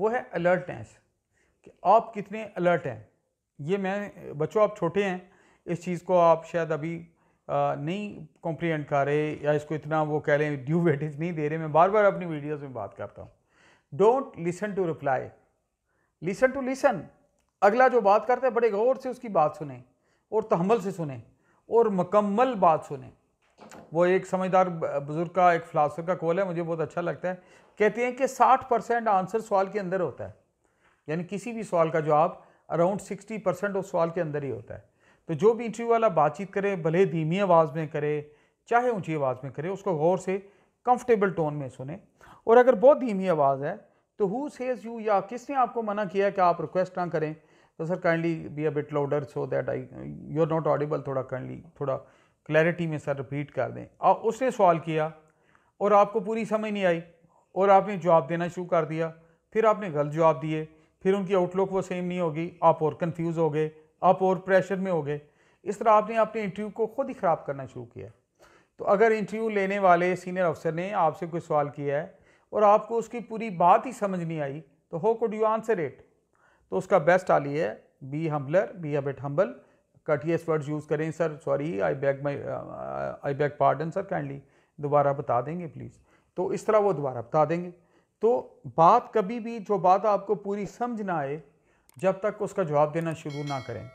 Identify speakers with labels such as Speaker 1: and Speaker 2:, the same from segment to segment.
Speaker 1: वो है अलर्टनेस कि आप कितने अलर्ट हैं ये मैं बच्चों आप छोटे हैं इस चीज़ को आप शायद अभी आ, नहीं कॉम्प्रीहेंड कर रहे या इसको इतना वो कह लें ड्यू वेटेज नहीं दे रहे मैं बार बार अपनी वीडियोस में बात करता हूँ don't listen to reply listen to listen अगला जो बात करता है बड़े गौर से उसकी बात सुने और तहमल से सुने और मकम्मल बात सुने वो एक समझदार बुज़ुर्ग का एक फ़िलासफ़र का कॉल है मुझे बहुत अच्छा लगता है कहते हैं कि 60 परसेंट आंसर सवाल के अंदर होता है यानी किसी भी सवाल का जवाब अराउंड 60 परसेंट उस सवाल के अंदर ही होता है तो जो भी इंटरव्यू वाला बातचीत करे भले धीमी आवाज़ में करे चाहे ऊंची आवाज़ में करे उसको गौर से कंफर्टेबल टोन में सुने और अगर बहुत धीमी आवाज़ है तो हु सेज़ यू या किसने आपको मना किया कि आप रिक्वेस्ट ना करें तो sir kindly be a bit louder so that I you are not audible थोड़ा काइंडली थोड़ा क्लैरिटी में सर रिपीट कर दें और उसने सवाल किया और आपको पूरी समझ नहीं आई और आपने जवाब देना शुरू कर दिया फिर आपने गलत जवाब दिए फिर उनकी आउटलुक वो सेम नहीं होगी आप और कंफ्यूज हो गए आप और प्रेशर में हो गए इस तरह आपने अपने इंटरव्यू को खुद ही ख़राब करना शुरू किया तो अगर इंटरव्यू लेने वाले सीनियर अफसर ने आपसे कोई सवाल किया है और आपको उसकी पूरी बात ही समझ नहीं आई तो हो कुड यू आंसर इट तो उसका बेस्ट आली है बी हम्बलर बी अब it humble courteous words use करें sir sorry I beg my I beg pardon sir kindly दोबारा बता देंगे प्लीज़ तो इस तरह वो दोबारा बता देंगे तो बात कभी भी जो बात आपको पूरी समझ ना आए जब तक उसका जवाब देना शुरू ना करें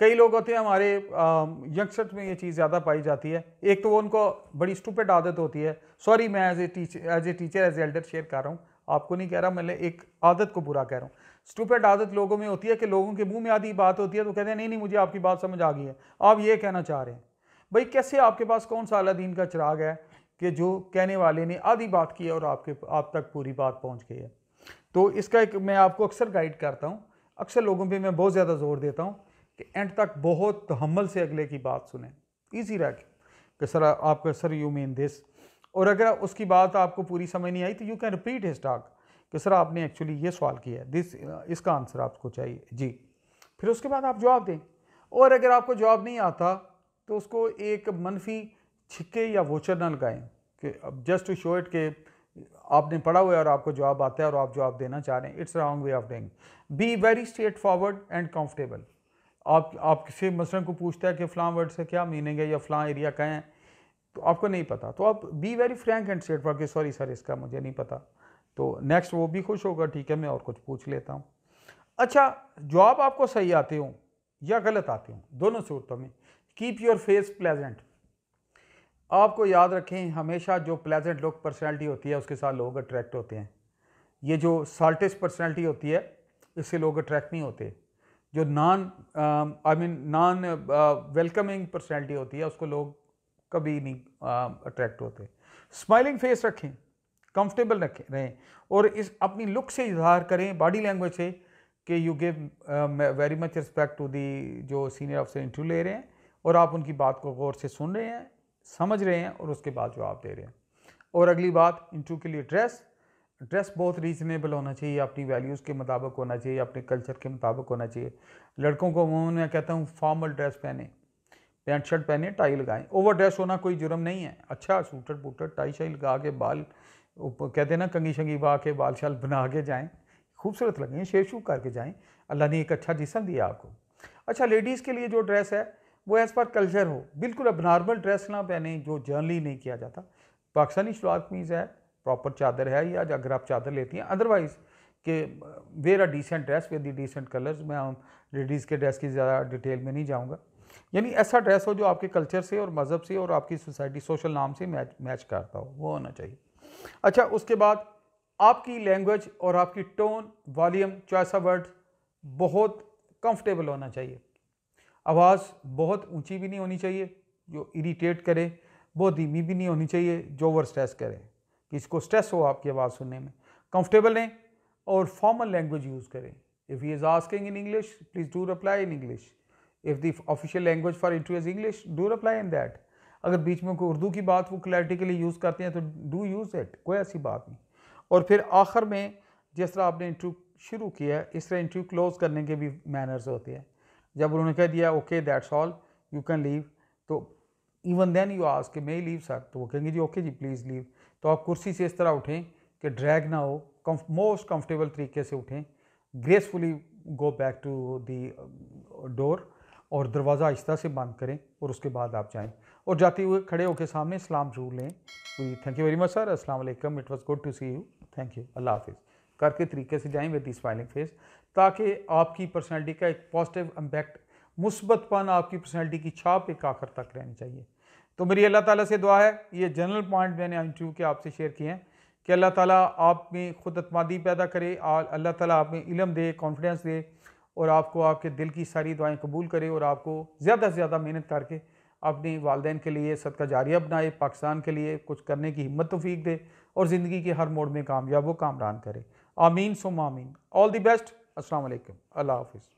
Speaker 1: कई लोग होते हैं हमारे यंगस्टर्स में ये चीज़ ज़्यादा पाई जाती है एक तो वो उनको बड़ी स्टूपेड आदत होती है सॉरी मैं as a teacher as a teacher as elder share कर रहा हूँ आपको नहीं कह रहा मैं एक आदत को पूरा कह रहा हूँ स्टूपेड आदत लोगों में होती है कि लोगों के मुंह में आधी बात होती है तो कहते हैं नहीं नहीं मुझे आपकी बात समझ आ गई है आप ये कहना चाह रहे हैं भाई कैसे आपके पास कौन सा अलादीन का चिराग है कि जो कहने वाले ने आधी बात की है और आपके आप तक पूरी बात पहुंच गई है तो इसका एक मैं आपको अक्सर गाइड करता हूं अक्सर लोगों पे मैं बहुत ज़्यादा जोर देता हूं कि एंड तक बहुत तहमल से अगले की बात सुने ईजी रह कि सर आपका सर यू मीन दिस और अगर उसकी बात आपको पूरी समझ नहीं आई तो you can repeat his talk कि सर आपने एक्चुअली ये सवाल किया है दिस इसका आंसर आपको चाहिए जी फिर उसके बाद आप जवाब दें और अगर आपको जवाब नहीं आता तो उसको एक मनफी छिक्के या वोचर न लगाएं कि अब जस्ट टू शो इट के आपने पढ़ा हुआ है और आपको जवाब आता है और आप जवाब देना चाह रहे हैं it's wrong way of doing be very straightforward and comfortable आप आप किसी मसलन को पूछता है कि फ़लाँ वर्ड से क्या मीनिंग है या फ़लाँ एरिया कहें हैं तो आपको नहीं पता तो आप be very frank and straight for के सॉरी सर इसका मुझे नहीं पता तो नेक्स्ट वो भी खुश होगा ठीक है मैं और कुछ पूछ लेता हूँ अच्छा जवाब आपको सही आते हो या गलत आते हों दोनों सूरतों में कीप योर फेस प्लेजेंट आपको याद रखें हमेशा जो प्लेजेंट लुक पर्सनैलिटी होती है उसके साथ लोग अट्रैक्ट होते हैं ये जो साल्टिस पर्सनैलिटी होती है इससे लोग अट्रैक्ट नहीं होते जो non I mean non welcoming personality होती है उसको लोग कभी नहीं अट्रैक्ट होते स्माइलिंग फेस रखें कंफर्टेबल रखें रहें और इस अपनी लुक से इजहार करें बॉडी लैंग्वेज से कि you give very much respect to the जो सीनियर ऑफिसर इंटरव्यू ले रहे हैं और आप उनकी बात को गौर से सुन रहे हैं समझ रहे हैं और उसके बाद जवाब दे रहे हैं और अगली बात टू के लिए ड्रेस ड्रेस बहुत रीजनेबल होना चाहिए अपनी वैल्यूज़ के मुताबिक होना चाहिए अपने कल्चर के मुताबिक होना चाहिए लड़कों को मैं कहता हूँ फॉर्मल ड्रेस पहने पैंट शर्ट पहने टाई लगाएं ओवर ड्रेस होना कोई जुर्म नहीं है अच्छा सूटर बूटर टाई शाई लगा के बाल कहते हैं ना कंगी शंगी बा के बाल शाल बना के जाएँ खूबसूरत लगें शेव शूव करके जाएँ अल्लाह ने एक अच्छा जिसम दिया आपको अच्छा लेडीज़ के लिए जो ड्रेस है वो एज़ पर कल्चर हो बिल्कुल अब नॉर्मल ड्रेस ना पहने जो जर्नली नहीं किया जाता पाकिस्तानी शलवार कमीज़ है प्रॉपर चादर है या अगर आप चादर लेती हैं अदरवाइज़ के wear a decent dress the decent colours मैं हम लेडीज़ के ड्रेस की ज़्यादा डिटेल में नहीं जाऊँगा यानी ऐसा ड्रेस हो जो आपके कल्चर से और मज़हब से और आपकी सोसाइटी सोशल नाम से मैच मैच करता हो वो होना चाहिए अच्छा उसके बाद आपकी लैंग्वेज और आपकी tone volume choice of word बहुत कंफर्टेबल होना चाहिए आवाज़ बहुत ऊंची भी नहीं होनी चाहिए जो इरीटेट करे बहुत धीमी भी नहीं होनी चाहिए जो ओवर स्ट्रेस करे किसको स्ट्रेस हो आपकी आवाज़ सुनने में कंफर्टेबल हैं और फॉर्मल लैंग्वेज यूज़ करें if he is asking in English please do reply in English if the official language for interview is English do reply in that अगर बीच में कोई उर्दू की बात वो क्लैरिटी के लिए यूज़ करते हैं तो डू यूज़ इट कोई ऐसी बात नहीं और फिर आखिर में जिस तरह आपने इंटरव्यू शुरू किया है इस तरह इंटरव्यू क्लोज़ करने के भी मैनर्स होते हैं जब उन्होंने कह दिया okay that's all you can leave तो इवन देन यू आज के मे लीव सर तो वो कहेंगे जी ओके जी प्लीज़ लीव तो आप कुर्सी से इस तरह उठें कि ड्रैग ना हो मोस्ट कम्फर्टेबल तरीके से उठें gracefully go back to the door और दरवाज़ा आहिस्ता से बंद करें और उसके बाद आप जाएं और जाते हुए खड़े होकर सामने सलाम जरूर लें thank you very much sir Aslam it was good to see you thank you अल्लाह हाफिज़ करके तरीके से जाएं विद दिस फाइलिंग फेज ताकि आपकी पर्सनैलिटी का एक पॉजिटिव इम्पैक्ट मुस्बतपन आपकी पर्सनैलिटी की छाप एक आखिर तक रहनी चाहिए तो मेरी अल्लाह ताला से दुआ है ये जनरल पॉइंट मैंने इंटरव्यू के आपसे शेयर किए हैं कि अल्लाह ताला आप में खुद अतमादी पैदा करे और अल्लाह ताला आप में इलम दे कॉन्फिडेंस दे और आपको आपके दिल की सारी दुआएं कबूल करे और आपको ज़्यादा से ज़्यादा मेहनत करके अपने वालदेन के लिए सदका जारिया बनाए पाकिस्तान के लिए कुछ करने की हिम्मत तोफ़ी दे और ज़िंदगी के हर मोड़ में कामयाब व कामरान करे Ameen Ameen. All the best. Assalamu alaikum. Allah Hafiz.